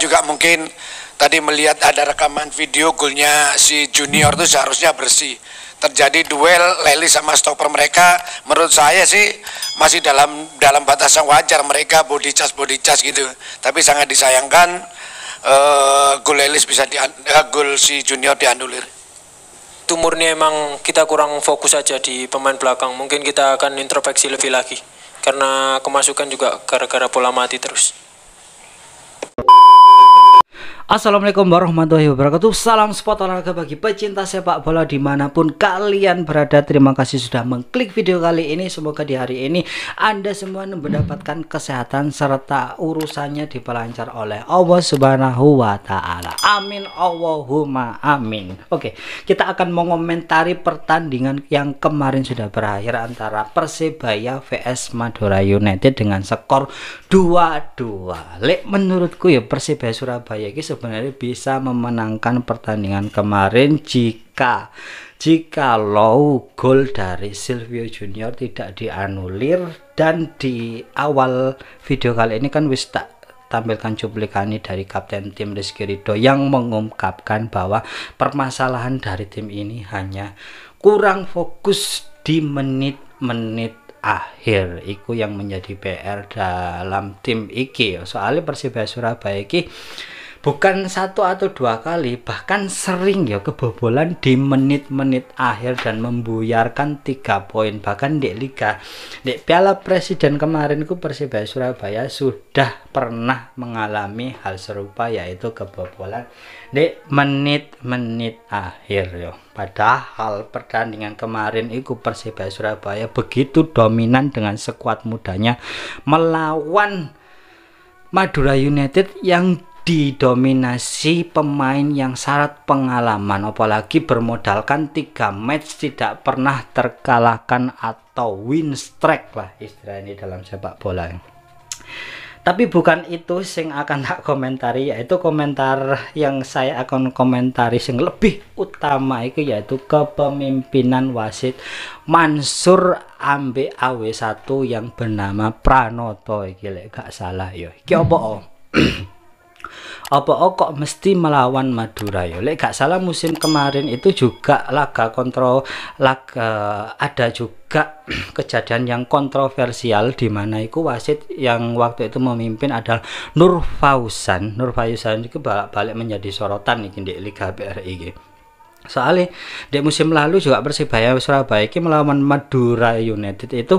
juga mungkin tadi melihat ada rekaman video golnya si Junior itu seharusnya bersih. Terjadi duel Leli sama stopper mereka menurut saya sih masih dalam dalam batasan wajar mereka body charge body charge gitu. Tapi sangat disayangkan uh, gol Lelis bisa di uh, gol si Junior dianulir itu emang kita kurang fokus aja di pemain belakang. Mungkin kita akan introspeksi lebih lagi karena kemasukan juga gara-gara pola mati terus. Assalamualaikum warahmatullahi wabarakatuh Salam spot olahraga bagi pecinta sepak bola dimanapun kalian berada Terima kasih sudah mengklik video kali ini Semoga di hari ini Anda semua mendapatkan kesehatan Serta urusannya dipelancar oleh Allah subhanahu wa ta'ala Amin Allahumma amin Oke kita akan mengomentari pertandingan yang kemarin sudah berakhir Antara Persebaya vs Madura United dengan skor 2-2 menurutku ya Persebaya Surabaya ini sebenarnya bisa memenangkan pertandingan kemarin jika jika jikalau goal dari Silvio Junior tidak dianulir dan di awal video kali ini kan wis tak tampilkan cuplikan ini dari kapten tim Rizky Ridho yang mengungkapkan bahwa permasalahan dari tim ini hanya kurang fokus di menit-menit akhir itu yang menjadi PR dalam tim iki soalnya Persibaya Surabaya iki bukan satu atau dua kali bahkan sering ya kebobolan di menit-menit akhir dan membuyarkan tiga poin bahkan di Liga di Piala Presiden kemarin ku Persibaya Surabaya sudah pernah mengalami hal serupa yaitu kebobolan di menit-menit akhir yo ya. padahal pertandingan kemarin itu Persibaya Surabaya begitu dominan dengan sekuat mudanya melawan Madura United yang didominasi pemain yang syarat pengalaman apalagi bermodalkan tiga match tidak pernah terkalahkan atau win streak lah istilah ini dalam sepak bola tapi bukan itu sing akan tak komentari yaitu komentar yang saya akan komentari sing lebih utama itu yaitu kepemimpinan wasit Mansur Ambe AW1 yang bernama Pranoto iki gak salah yo iki opo apa oh, kok mesti melawan Madura ya lek gak salah musim kemarin itu juga laga kontrol laga eh, ada juga kejadian yang kontroversial di mana itu wasit yang waktu itu memimpin adalah Nur Fauzan Nur Fauzan itu balik-balik menjadi sorotan ini di Liga BRI ini soalnya di musim lalu juga Persibaya Surabaya ini melawan Madura United itu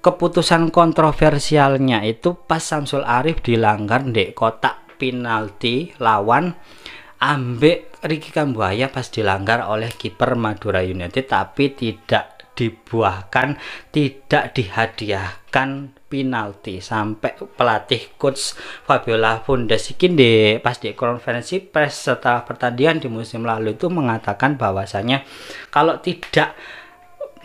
keputusan kontroversialnya itu pas Samsul Arif dilanggar di kotak penalti lawan ambek Ricky Kambuaya pas dilanggar oleh kiper Madura United tapi tidak dibuahkan tidak dihadiahkan penalti sampai pelatih coach Fabiola Fundesikin di pas di konferensi pers setelah pertandingan di musim lalu itu mengatakan bahwasanya kalau tidak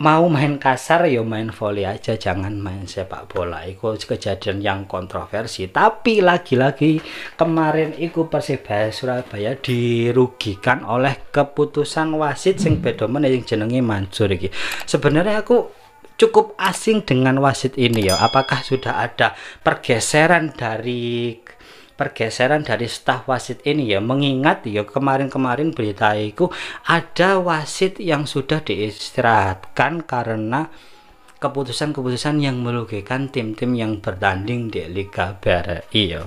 mau main kasar ya main volley aja jangan main sepak bola itu kejadian yang kontroversi tapi lagi-lagi kemarin itu Persibaya Surabaya dirugikan oleh keputusan wasit sing beda yang jenenge Mansur iki sebenarnya aku cukup asing dengan wasit ini ya apakah sudah ada pergeseran dari pergeseran dari staf wasit ini ya mengingat ya kemarin-kemarin berita itu ada wasit yang sudah diistirahatkan karena keputusan-keputusan yang merugikan tim-tim yang bertanding di Liga BRI ya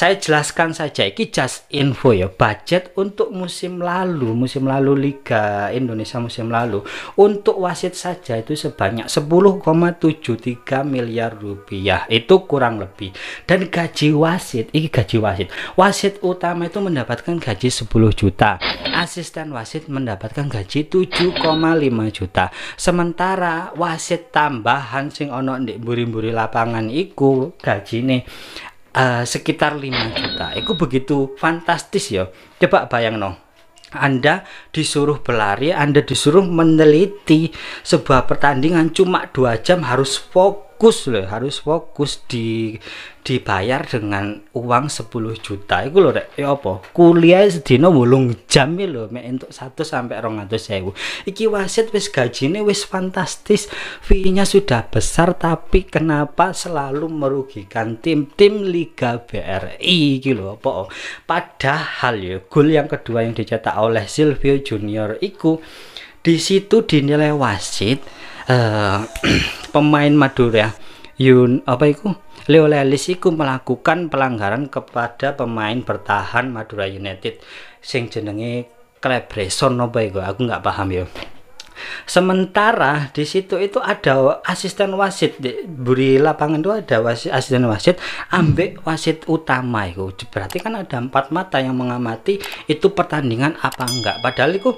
saya jelaskan saja Ini just info ya budget untuk musim lalu musim lalu Liga Indonesia musim lalu untuk wasit saja itu sebanyak 10,73 miliar rupiah itu kurang lebih dan gaji wasit ini gaji wasit wasit utama itu mendapatkan gaji 10 juta asisten wasit mendapatkan gaji 7,5 juta sementara wasit tambahan sing ono di buri-buri lapangan iku gaji nih uh, sekitar 5 juta. Itu begitu fantastis ya. Coba bayang no. Anda disuruh berlari, Anda disuruh meneliti sebuah pertandingan cuma dua jam harus fokus fokus loh harus fokus di dibayar dengan uang 10 juta itu loh rek ya apa kuliah sedino bulung jam loh me untuk satu sampai sewu iki wasit wis gajine wis fantastis fee-nya sudah besar tapi kenapa selalu merugikan tim-tim Liga BRI iki loh apa padahal ya gol yang kedua yang dicetak oleh Silvio Junior iku di situ dinilai wasit Eh, pemain Madura Yun apa itu Leo Lelis iku melakukan pelanggaran kepada pemain bertahan Madura United sing jenenge Klebreson apa itu aku nggak paham ya Sementara di situ itu ada asisten wasit di buri lapangan itu ada wasit, asisten wasit, ambek wasit utama itu. Berarti kan ada empat mata yang mengamati itu pertandingan apa enggak. Padahal itu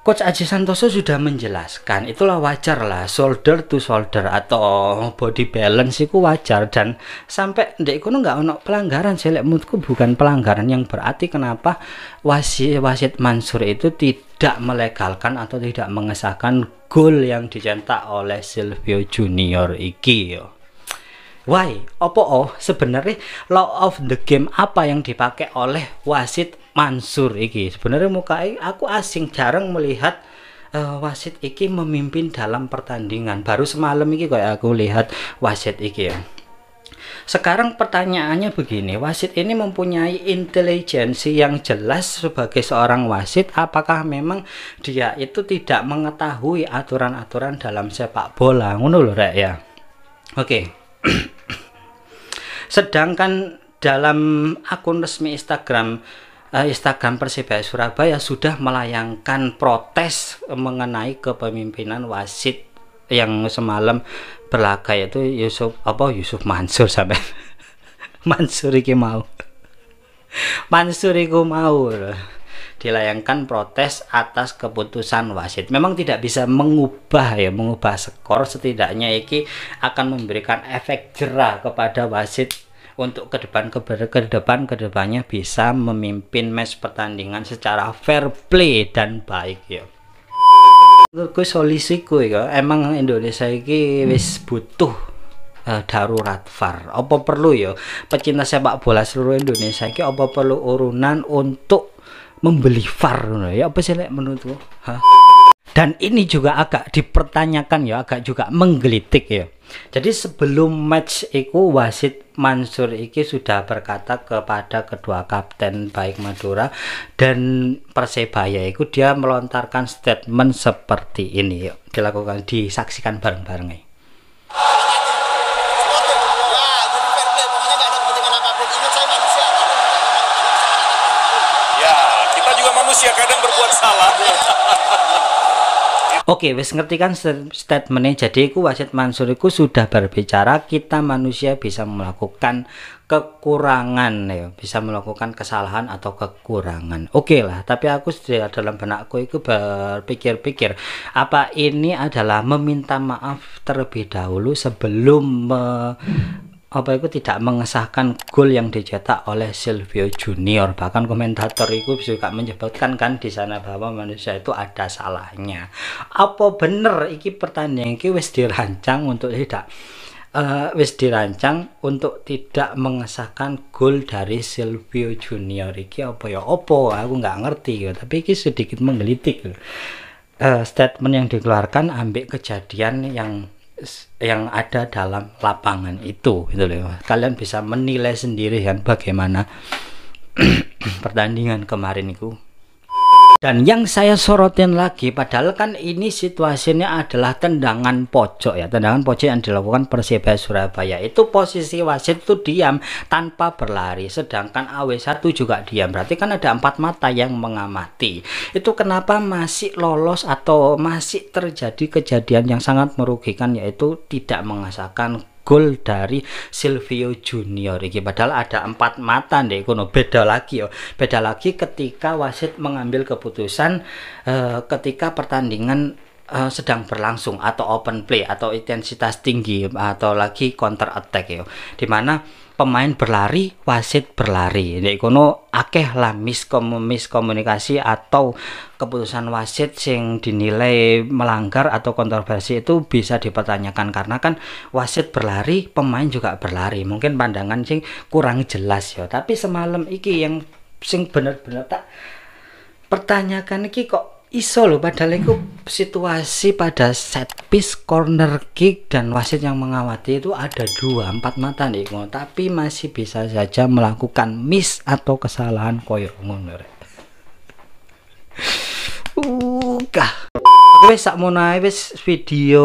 Coach Aji Santoso sudah menjelaskan itulah wajar lah shoulder to shoulder atau body balance itu wajar dan sampai dek kono nggak ono pelanggaran saya moodku bukan pelanggaran yang berarti kenapa wasit wasit Mansur itu tidak melegalkan atau tidak mengesahkan gol yang dicetak oleh Silvio Junior iki yo. Why? Opo oh sebenarnya law of the game apa yang dipakai oleh wasit Mansur iki sebenarnya muka aku asing jarang melihat uh, wasit iki memimpin dalam pertandingan baru semalam iki kayak aku lihat wasit iki ya sekarang pertanyaannya begini, wasit ini mempunyai intelijensi yang jelas sebagai seorang wasit, apakah memang dia itu tidak mengetahui aturan-aturan dalam sepak bola? Ngono lho, ya. Oke. Okay. Sedangkan dalam akun resmi Instagram Eh, Instagram Persebaya Surabaya sudah melayangkan protes mengenai kepemimpinan wasit yang semalam berlaga yaitu Yusuf apa Yusuf Mansur sampai Mansur iki mau Mansur iku mau dilayangkan protes atas keputusan wasit. Memang tidak bisa mengubah ya, mengubah skor setidaknya iki akan memberikan efek jerah kepada wasit untuk ke depan ke, ke depan ke depannya bisa memimpin match pertandingan secara fair play dan baik ya. solusi solisiku ya, emang Indonesia ini hmm. wis butuh eh, darurat VAR. Apa perlu ya pecinta sepak bola seluruh Indonesia ini, apa perlu urunan untuk membeli VAR ya? ya apa sih lek menurut Dan ini juga agak dipertanyakan ya, agak juga menggelitik ya. Jadi sebelum match itu wasit Mansur iki sudah berkata kepada kedua kapten baik Madura dan Persebaya itu dia melontarkan statement seperti ini yuk dilakukan disaksikan bareng-bareng. Oke, wis ngerti kan statementnya. Jadi ku wasit Mansur sudah berbicara kita manusia bisa melakukan kekurangan ya, bisa melakukan kesalahan atau kekurangan. Oke okay lah, tapi aku dalam benakku itu berpikir-pikir apa ini adalah meminta maaf terlebih dahulu sebelum me apa itu tidak mengesahkan gol yang dicetak oleh Silvio Junior bahkan komentator itu juga menyebutkan kan di sana bahwa manusia itu ada salahnya apa bener iki pertandingan ini wis dirancang untuk tidak uh, wis dirancang untuk tidak mengesahkan gol dari Silvio Junior iki apa ya opo aku nggak ngerti ya tapi iki sedikit menggelitik uh, statement yang dikeluarkan ambek kejadian yang yang ada dalam lapangan itu gitu loh. Kalian bisa menilai sendiri kan bagaimana pertandingan kemarin itu dan yang saya sorotin lagi, padahal kan ini situasinya adalah tendangan pojok ya, tendangan pojok yang dilakukan persibaya Surabaya. Itu posisi wasit itu diam tanpa berlari, sedangkan AW1 juga diam. Berarti kan ada empat mata yang mengamati. Itu kenapa masih lolos atau masih terjadi kejadian yang sangat merugikan yaitu tidak mengasahkan gol dari Silvio Junior iki padahal ada empat mata ndek kono beda lagi yo beda lagi ketika wasit mengambil keputusan uh, ketika pertandingan uh, sedang berlangsung atau open play atau intensitas tinggi atau lagi counter attack yo dimana pemain berlari, wasit berlari. Nek kono akeh lah miskomunikasi atau keputusan wasit sing dinilai melanggar atau kontroversi itu bisa dipertanyakan karena kan wasit berlari, pemain juga berlari. Mungkin pandangan sing kurang jelas ya. Tapi semalam iki yang sing bener-bener tak pertanyakan iki kok iso loh padahal itu situasi pada set piece corner kick dan wasit yang mengawati itu ada dua empat mata nih tapi masih bisa saja melakukan miss atau kesalahan koyo ngono Buka. Oke wis sak mulai wis video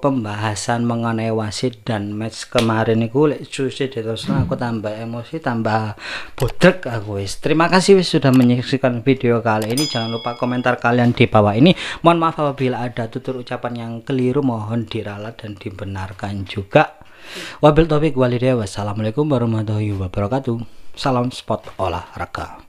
pembahasan mengenai wasit dan match kemarin niku lek susi terus aku tambah emosi tambah bodrek aku wis. Terima kasih wis sudah menyaksikan video kali ini. Jangan lupa komentar kalian di bawah ini. Mohon maaf apabila ada tutur ucapan yang keliru mohon diralat dan dibenarkan juga. Wabil topik walidaya wassalamualaikum warahmatullahi wabarakatuh. Salam spot olahraga.